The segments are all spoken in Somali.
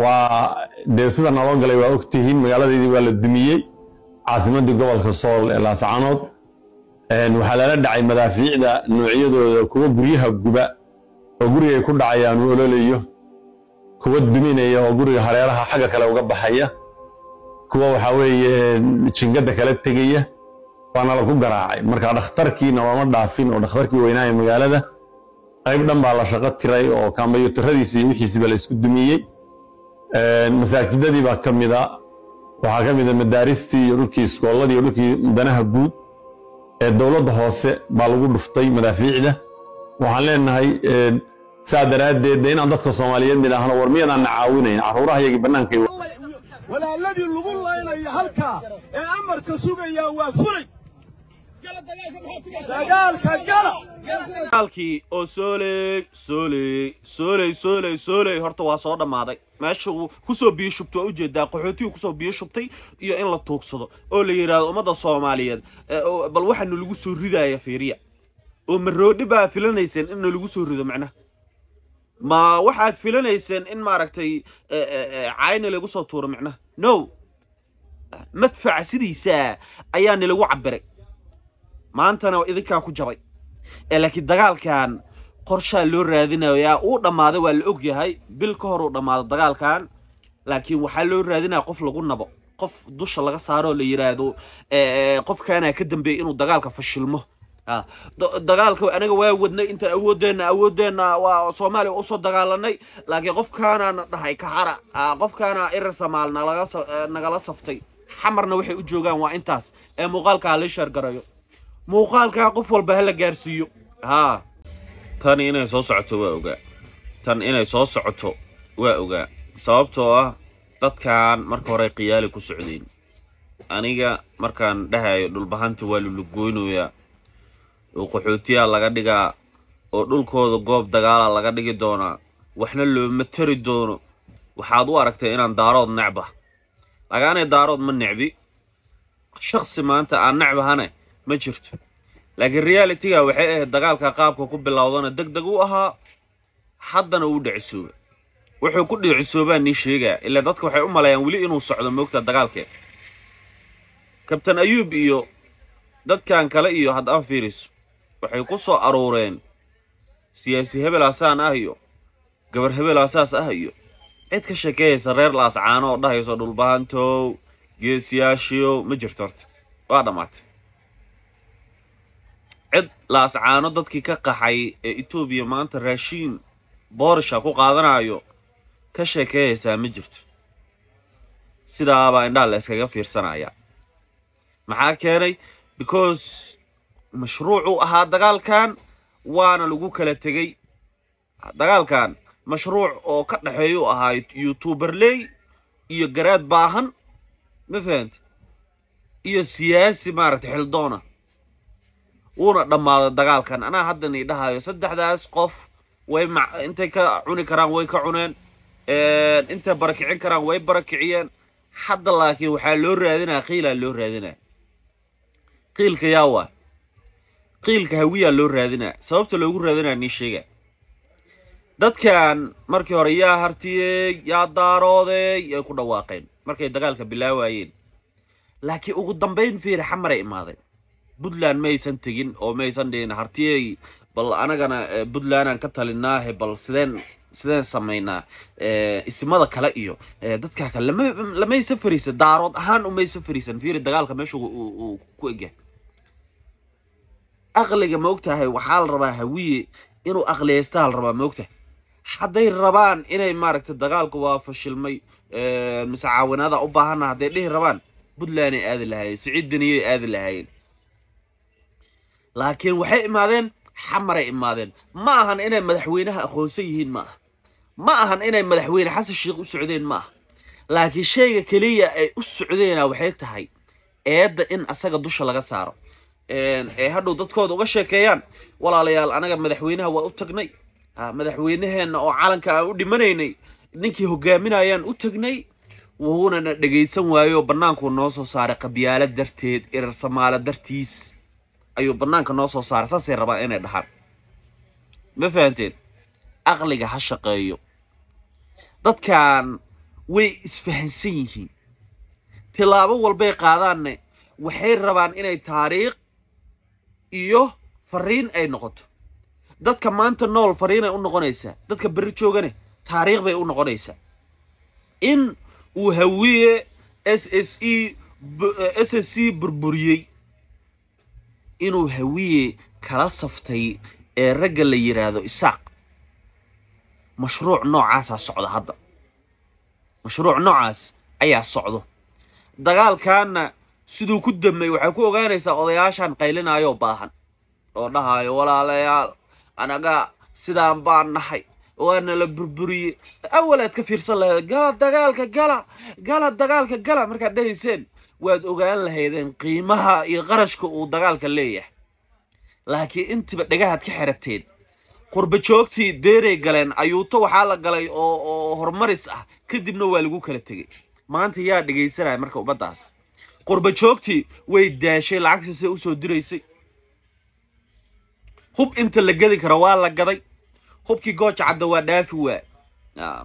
waa dee sida naloo galay waa og tihiin magaaladeedii waa la dumiyey caasimadii gobolka sool ee laascanood waxaa lala dhacay madaafiicda noocyadooda kuwa guryaha guba oo ay ku dhacayaan u ololayo kuwa duminaya oo guriga hareeraha xagga kale uga baxaya kuwa waxaa weeye jingadda kala tegaya waana laku garaacay marka dhakhtarkiina waama dhaafin oo dhakhtarkii weynaaya magaalada qayb dhan baa la shaqo tiray oo kaambayo tiradiisi iyo wixiisiba la isku dumiyey masaajidadii baa ka mida waxaa ka mida madaaristii iyo dhulkii iskooladii iyo dhulkii danaha guud ee dowladda hoose baa lagu dhuftay madaafiicda waxaan leenahay saa daraaddeed inaan dadka soomaaliyeed idhaahno war miyaadaan na caawinayn caruurahayagii bannaankay walaaladii lagu laynaya halkaa ee amarka sugaya waa fulay dagaalkii oo sooley sooley sooley sooley sooley horta waa soo dhammaaday meesha kusoo biyo shubtay waa ujeedaa qaxootigu kusoo biyo shubtay iyo in la tuugsado oo la yidhaahdo ummadda soomaaliyeed bal waxaanu lagu soo ridaya fiiriya oo maroodhi baa filanayseen in lagu soo rido macnaha ma waxaad filanayseen in maaragtay e, e, e, cayna lagu soo tuuro macnaha no madfaca sidiisa ayaa nilagu cabiray maantana waa idinkaa ku jabay ee laakiin dagaalkan qorshaa loo raadinayaa uu dhammaaday waa la og yahay bil ka hor uu dhammaado dagaalkan laakiin waxaa loo raadinaya qof lagu nabo qof dusha laga saaroo la yiraahdo qofkaana ka dambeeyay inuu dagaalka fashilmo ah, dagaalka anaga waa wadnay intaan awoodeenna awoodeenna waa soomaaliya usoo dagaalanay laakiin qofkaanaana dhahay kaxara ah, qofkaana irir samaal nagala saftay xamarna waxay u joogaan waa intaas ee muuqaalka ha la muuqaalkaa qof walba hala gaarsiiyo haa tan inay soo socoto waa ogaa tan inay soo socoto waa ogaa sababtoo ah dadkan marka hore qiyaali ku socdeen aniga markaan dhahayo dhulbahanta waa lulugoynayaa oo qaxootiyaa laga dhigaa oo dhulkooda goob dagaala laga dhigi doonaa waxna looma tari doono waxaad u aragtay inaan daarood necba lagaanay daarood ma necbi shaqsi maanta aan necbahane ma jirto laakiin realityga waxay ahayd dagaalka qaabka ku bilowdana deg deg u ahaa haddana uu dhicisooba wuxuu ku dhicisoobaa nin sheegaa ilaa dadka waxay u maleeyaan weli inuu socdo moogta dagaalkee kabtan ayuub iyo dadkan kale iyo had aan fiiriso waxay ku soo aruureen siyaasi hebelaasaan ah iyo gabar hebel ah iyo cid ka sheekeeyaysa reer laascaano oo dhahayso dhulbahantow geesiyaashiyow ma jirto horta waa dhammaatay cid laascaano dadkii ka qaxay ee etoobiya maanta raashiin boorisha ku qaadanayo ka sheekeeyaysaa ma jirto sidaabaa indhaa la iskaga fiirsanaya maxaa keenay because mashruucuu ahaa dagaalkan waana lagu kala tegey dagaalkan mashruuc oo ka dhexeeyuu ahaa youtuberley iyo garaad baahan ma fahanta iyo siyaasi maaragtay xildoona wuuna dhammaada dagaalkan anaa haddani ii dhahayo saddexdaas qof way intay ka cuni karaan way ka cuneen intay barakicin karaan way barakiciyeen hadda laakiin waxaa loo raadinaa qiilaa loo raadinaa qiilka yaawa qiilka hawiyaa loo raadinaa sababta loogu raadinaa nii sheega dadkan markii hore yaa hartiyey yaa daarooday yay ku dhawaaqeen markay dagaalka bilaawaayeen laakiin ugu dambeyn fiiri xamaray imaadeen puntland maaysan tegin oo maaysan dhihin hartiyey bal anagana eh, puntlandan ka talinaahe bal sideen sideen samaynaa eh, isimada kale iyo eh, dadkaa kale lamaysan fariisan daarood ahaan umaysan fariisan fiiri dagaalka meesha uu ku egya aqliga maogtahay waxaa la rabaa hawiye inuu aqliyaystaa la rabaa maogtahay hadday rabaan inay maaragtay dagaalka waa fashilmay mise caawinaada u baahana hadday dhihi rabaan puntland aadi lahaayeen siciid daniyoy aadi lahaayeen laakiin waxay imaadeen xamaray imaadeen ma ahan inay madaxweynaha aqoonsan yihiin ma aha ma ahan inay madaxweyne xasan sheekh u socdeen ma aha laakiin shayga keliya ay u socdeena waxay tahay eedda in asaga dusha laga saaro ee hadhow dadkooda uga sheekeeyaan walaalayaal anaga madaxweynaha waa u tagnay ah, madaxweynaheenna oo calanka aan u dhimanaynay ninkii hogaaminayaan u tagnay wuuna na dhegaysan waayo bannaankuu noo soo saaray qabyaalad darteed erer samaalo dartiis ayuu banaanka noo soo saaray saasay rabaan inay dhahaan ma fahanteen aqliga ha shaqeeyo dadkan way isfahansan yihiin tilaabo walbay qaadaanne waxay rabaan inay taariikh iyo fariin ay noqoto dadka maanta nool fariinay u noqonaysaa dadka berri joogane taariikh bay u noqonaysaa in uu hawiye s s e s s c e burburiyey inuu hawiye kala saftay ee ragga la yidhaahdo isaaq mashruuc noocaasaa socda hadda mashruuc noocaas ayaa socdo dagaalkaanna siduu ku damay waxay ku ogaanaysaa odayaashan qaylinayoo baahan oo dhahaayo walaalayaal anaga sidaan baan nahay waana la burburiye awalaad ka fiirsan laheed gala dagaalka gala gala dagaalka gala markaad dhahayseen waad ogaan lahaydeen qiimaha iyo qarashka uu dagaalka leeyahay laakiin intiiba dhagahaad ka xerateen qurba joogtii deeray galeen ayuuto waxaa la galay oo horumaris ah kadibna waa lagu kala tegey maanta yaa dhegaysanaya marka ummadaas qurba joogtii way daashay lacagtiisa usoo diraysay hub inta la gadi karo waa la gaday hubkii gooj cadda waa dhaafi waa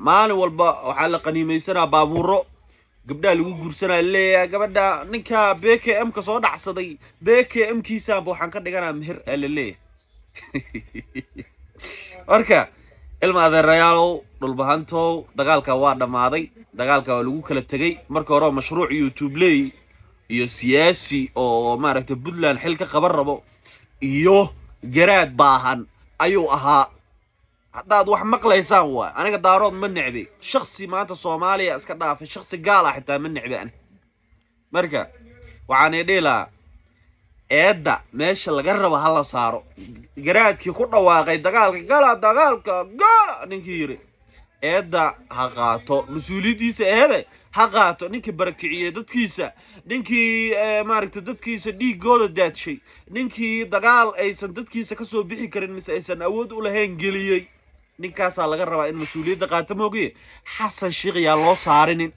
maalin walba waxaa la qaniimaysanaa baabuuro gabdhaha lagu guursanaa laleeyahay gabadha ninka b k m ka soo dhacsaday b k m kiisaanba waxaan ka dhiganaa meher aa laleeyahay marka ilma adeerayaalow dhulbahantow dagaalka waa dhammaaday dagaalka waa lagu kala tegey marka horeo mashruuc youtubeley iyo siyaasi oo maaragtay puntland xil ka qaban rabo iyo garaad baahan ayuu ahaa haddaad wax maqlaysaan waay aniga daarood ma necbi shaksi maanta soomaaliya iska dhaafay shaqsi gaala ah xitaa ma necbi ani marka waxaani dhihi lahaa eedda meesha laga rabo ha la saaro garaadkii ku dhawaaqay dagaalka gala dagaalka gaala ninkii yidhi eedda ha qaato mas-uuliyaddiisa eede ha qaato ninkii barakiciyey dadkiisa ninkii eh, maaragta dadkiisa dhiigooda daadshay ninkii dagaal aysan dadkiisa kasoo bixi karin mise aysan awood u lahayn geliyey ninkaasaa laga rabaa in mas-uuliyadda qaata moogiye xasan sheikh yaa loo saarinin